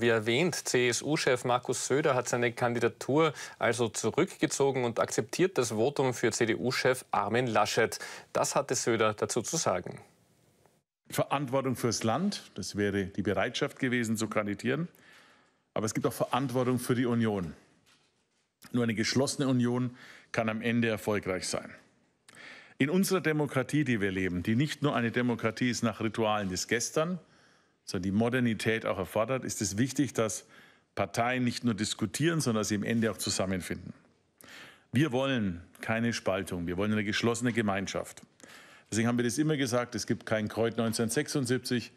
Wie erwähnt, CSU-Chef Markus Söder hat seine Kandidatur also zurückgezogen und akzeptiert das Votum für CDU-Chef Armin Laschet. Das hatte Söder dazu zu sagen. Verantwortung fürs Land, das wäre die Bereitschaft gewesen zu kandidieren. Aber es gibt auch Verantwortung für die Union. Nur eine geschlossene Union kann am Ende erfolgreich sein. In unserer Demokratie, die wir leben, die nicht nur eine Demokratie ist nach Ritualen des Gestern, sondern die Modernität auch erfordert, ist es wichtig, dass Parteien nicht nur diskutieren, sondern dass sie am Ende auch zusammenfinden. Wir wollen keine Spaltung, wir wollen eine geschlossene Gemeinschaft. Deswegen haben wir das immer gesagt, es gibt kein Kreuz 1976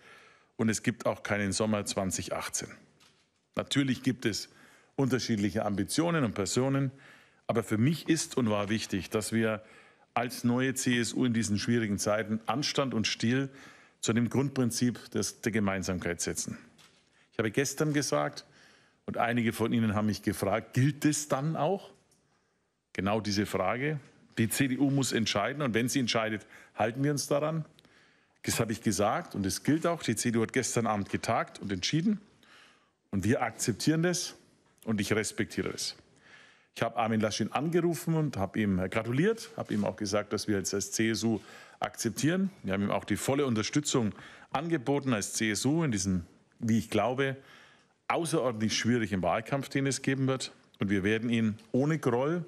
und es gibt auch keinen Sommer 2018. Natürlich gibt es unterschiedliche Ambitionen und Personen, aber für mich ist und war wichtig, dass wir als neue CSU in diesen schwierigen Zeiten Anstand und Stil zu dem Grundprinzip des, der Gemeinsamkeit setzen. Ich habe gestern gesagt, und einige von Ihnen haben mich gefragt, gilt es dann auch? Genau diese Frage. Die CDU muss entscheiden und wenn sie entscheidet, halten wir uns daran. Das habe ich gesagt und es gilt auch. Die CDU hat gestern Abend getagt und entschieden und wir akzeptieren das und ich respektiere es. Ich habe Armin Laschin angerufen und habe ihm äh, gratuliert, habe ihm auch gesagt, dass wir jetzt als CSU akzeptieren. Wir haben ihm auch die volle Unterstützung angeboten als CSU in diesem, wie ich glaube, außerordentlich schwierigen Wahlkampf, den es geben wird. Und wir werden ihn ohne Groll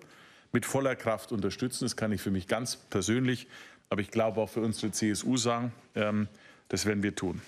mit voller Kraft unterstützen. Das kann ich für mich ganz persönlich, aber ich glaube auch für unsere CSU sagen, ähm, das werden wir tun.